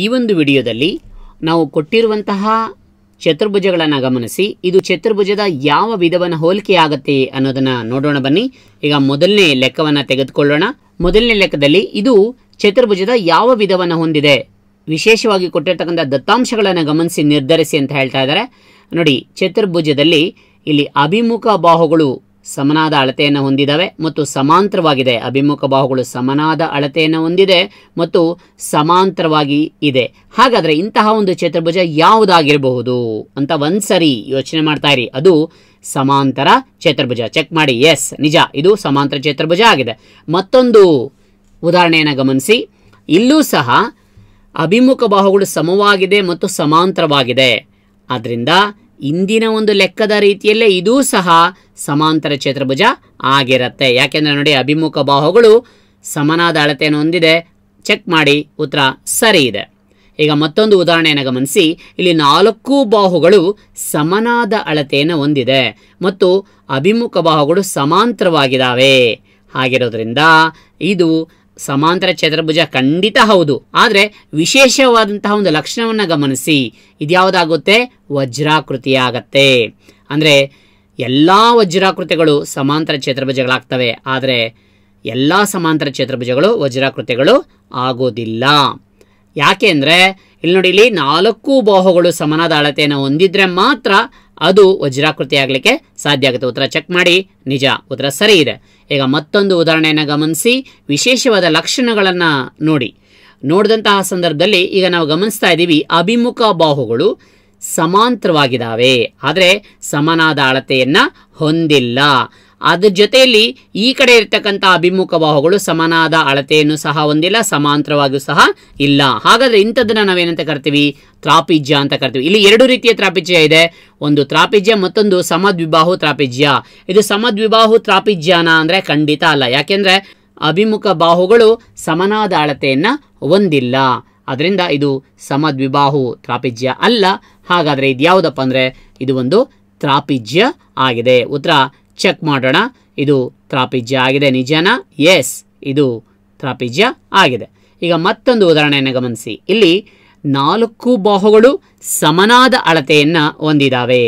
ಈ ಒಂದು ವಿಡಿಯೋದಲ್ಲಿ ನಾವು ಕೊಟ್ಟಿರುವಂತಹ ಚತುರ್ಭುಜಗಳನ್ನು ಗಮನಿಸಿ ಇದು ಚತುರ್ಭುಜದ ಯಾವ ವಿಧವನ್ನು ಹೋಲಿಕೆ ಆಗುತ್ತೆ ಅನ್ನೋದನ್ನು ನೋಡೋಣ ಬನ್ನಿ ಈಗ ಮೊದಲನೇ ಲೆಕ್ಕವನ್ನು ತೆಗೆದುಕೊಳ್ಳೋಣ ಮೊದಲನೇ ಲೆಕ್ಕದಲ್ಲಿ ಇದು ಚತುರ್ಭುಜದ ಯಾವ ವಿಧವನ್ನು ಹೊಂದಿದೆ ವಿಶೇಷವಾಗಿ ಕೊಟ್ಟಿರ್ತಕ್ಕಂಥ ದತ್ತಾಂಶಗಳನ್ನು ಗಮನಿಸಿ ನಿರ್ಧರಿಸಿ ಅಂತ ಹೇಳ್ತಾ ಇದ್ದಾರೆ ನೋಡಿ ಚತುರ್ಭುಜದಲ್ಲಿ ಇಲ್ಲಿ ಅಭಿಮುಖ ಬಾಹುಗಳು ಸಮನಾದ ಅಳತೆಯನ್ನು ಹೊಂದಿದ್ದಾವೆ ಮತ್ತು ಸಮಾಂತರವಾಗಿದೆ ಅಭಿಮುಖ ಬಾಹುಗಳು ಸಮನಾದ ಅಳತೆಯನ್ನು ಹೊಂದಿದೆ ಮತ್ತು ಸಮಾಂತರವಾಗಿ ಇದೆ ಹಾಗಾದರೆ ಇಂತಹ ಒಂದು ಚತುರ್ಭುಜ ಯಾವುದಾಗಿರಬಹುದು ಅಂತ ಒಂದ್ಸರಿ ಯೋಚನೆ ಮಾಡ್ತಾ ಇರಿ ಅದು ಸಮಾಂತರ ಚತುರ್ಭುಜ ಚೆಕ್ ಮಾಡಿ ಎಸ್ ನಿಜ ಇದು ಸಮಾಂತರ ಚತುರ್ಭುಜ ಆಗಿದೆ ಮತ್ತೊಂದು ಉದಾಹರಣೆಯನ್ನು ಗಮನಿಸಿ ಇಲ್ಲೂ ಸಹ ಅಭಿಮುಖ ಬಾಹುಗಳು ಸಮವಾಗಿದೆ ಮತ್ತು ಸಮಾಂತರವಾಗಿದೆ ಆದ್ದರಿಂದ ಇಂದಿನ ಒಂದು ಲೆಕ್ಕದ ರೀತಿಯಲ್ಲೇ ಇದೂ ಸಹ ಸಮಾಂತರ ಚತುರ್ಭುಜ ಆಗಿರುತ್ತೆ ಯಾಕೆಂದರೆ ನೋಡಿ ಅಭಿಮುಖ ಬಾಹುಗಳು ಸಮನಾದ ಅಳತೆಯನ್ನು ಹೊಂದಿದೆ ಚೆಕ್ ಮಾಡಿ ಉತ್ತರ ಸರಿ ಇದೆ ಈಗ ಮತ್ತೊಂದು ಉದಾಹರಣೆಯನ್ನು ಗಮನಿಸಿ ಇಲ್ಲಿ ನಾಲ್ಕು ಬಾಹುಗಳು ಸಮನಾದ ಅಳತೆಯನ್ನು ಹೊಂದಿದೆ ಮತ್ತು ಅಭಿಮುಖ ಬಾಹುಗಳು ಸಮಾಂತರವಾಗಿದ್ದಾವೆ ಆಗಿರೋದ್ರಿಂದ ಇದು ಸಮಾಂತರ ಚತುರ್ಭುಜ ಖಂಡಿತ ಹೌದು ಆದರೆ ವಿಶೇಷವಾದಂತಹ ಒಂದು ಲಕ್ಷಣವನ್ನು ಗಮನಿಸಿ ಇದ್ಯಾವುದಾಗುತ್ತೆ ವಜ್ರಾಕೃತಿ ಅಂದರೆ ಎಲ್ಲ ವಜ್ರಾಕೃತಿಗಳು ಸಮಾಂತರ ಚತುರ್ಭುಜಗಳಾಗ್ತವೆ ಆದರೆ ಎಲ್ಲ ಸಮಾಂತರ ಚತುರ್ಭುಜಗಳು ವಜ್ರಾಕೃತಿಗಳು ಆಗೋದಿಲ್ಲ ಯಾಕೆ ಅಂದರೆ ಇಲ್ಲಿ ನೋಡಿ ಇಲ್ಲಿ ನಾಲ್ಕು ಬಾಹುಗಳು ಸಮನಾದ ಅಳತೆಯನ್ನು ಹೊಂದಿದ್ರೆ ಮಾತ್ರ ಅದು ವಜ್ರಾಕೃತಿ ಆಗಲಿಕ್ಕೆ ಸಾಧ್ಯ ಆಗುತ್ತೆ ಉತ್ತರ ಚೆಕ್ ಮಾಡಿ ನಿಜ ಉತ್ತರ ಸರಿ ಇದೆ ಈಗ ಮತ್ತೊಂದು ಉದಾಹರಣೆಯನ್ನು ಗಮನಿಸಿ ವಿಶೇಷವಾದ ಲಕ್ಷಣಗಳನ್ನು ನೋಡಿ ನೋಡಿದಂತಹ ಸಂದರ್ಭದಲ್ಲಿ ಈಗ ನಾವು ಗಮನಿಸ್ತಾ ಇದ್ದೀವಿ ಅಭಿಮುಖ ಬಾಹುಗಳು ಸಮಾಂತರವಾಗಿದ್ದಾವೆ ಆದರೆ ಸಮನಾದ ಅಳತೆಯನ್ನು ಹೊಂದಿಲ್ಲ ಅದ್ರ ಜೊತೆಯಲ್ಲಿ ಈ ಕಡೆ ಇರತಕ್ಕಂಥ ಅಭಿಮುಖ ಬಾಹುಗಳು ಸಮನಾದ ಅಳತೆಯನ್ನು ಸಹ ಹೊಂದಿಲ್ಲ ಸಮಾಂತರವಾಗಿಯೂ ಸಹ ಇಲ್ಲ ಹಾಗಾದ್ರೆ ಇಂಥದ್ದನ್ನ ನಾವೇನಂತ ಕರ್ತೀವಿ ತ್ರಾಪಿಜ್ಯ ಅಂತ ಕರಿತೀವಿ ಇಲ್ಲಿ ಎರಡು ರೀತಿಯ ತ್ರಾಪಿಜ್ಯ ಇದೆ ಒಂದು ತ್ರಾಪಿಜ್ಯ ಮತ್ತೊಂದು ಸಮದ್ವಿಬಾಹು ತ್ರಾಪಿಜ್ಯ ಇದು ಸಮದ್ವಿಬಾಹು ತ್ರಾಪಿಜ್ಯನ ಅಂದ್ರೆ ಖಂಡಿತ ಅಲ್ಲ ಯಾಕೆಂದ್ರೆ ಅಭಿಮುಖ ಬಾಹುಗಳು ಸಮನಾದ ಅಳತೆಯನ್ನು ಹೊಂದಿಲ್ಲ ಅದರಿಂದ ಇದು ಸಮದ್ವಿಬಾಹು ತ್ರಾಪಿಜ್ಯ ಅಲ್ಲ ಹಾಗಾದರೆ ಇದು ಯಾವುದಪ್ಪ ಅಂದರೆ ಇದು ಒಂದು ತ್ರಾಪಿಜ್ಯ ಆಗಿದೆ ಉತ್ತರ ಚೆಕ್ ಮಾಡೋಣ ಇದು ತ್ರಾಪಿಜ್ಯ ಆಗಿದೆ ನಿಜನಾ ಎಸ್ ಇದು ತ್ರಾಪಿಜ್ಯ ಆಗಿದೆ ಈಗ ಮತ್ತೊಂದು ಉದಾಹರಣೆಯನ್ನು ಗಮನಿಸಿ ಇಲ್ಲಿ ನಾಲ್ಕು ಬಾಹುಗಳು ಸಮನಾದ ಅಳತೆಯನ್ನು ಹೊಂದಿದ್ದಾವೆ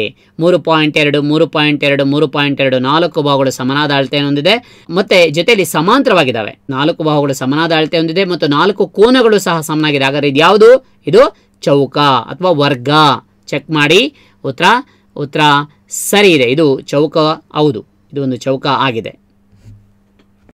ಮೂರು ಪಾಯಿಂಟ್ ಎರಡು ಮೂರು ಪಾಯಿಂಟ್ ಎರಡು ಮೂರು ಪಾಯಿಂಟ್ ಎರಡು ನಾಲ್ಕು ಬಾಹುಗಳು ಸಮನಾದ ಅಳತೆಯನ್ನು ಹೊಂದಿದೆ ಮತ್ತೆ ಜೊತೆಯಲ್ಲಿ ಸಮಾಂತರವಾಗಿದ್ದಾವೆ ನಾಲ್ಕು ಬಾಹುಗಳು ಸಮನಾದ ಅಳತೆ ಹೊಂದಿದೆ ಮತ್ತು ನಾಲ್ಕು ಕೋನಗಳು ಸಹ ಸಮನಾಗಿದೆ ಹಾಗಾದ್ರೆ ಇದು ಯಾವುದು ಇದು ಚೌಕ ಅಥವಾ ವರ್ಗ ಚೆಕ್ ಮಾಡಿ ಉತ್ತರ ಉತ್ತರ ಸರಿ ಇದೆ ಇದು ಚೌಕ ಹೌದು ಇದು ಒಂದು ಚೌಕ ಆಗಿದೆ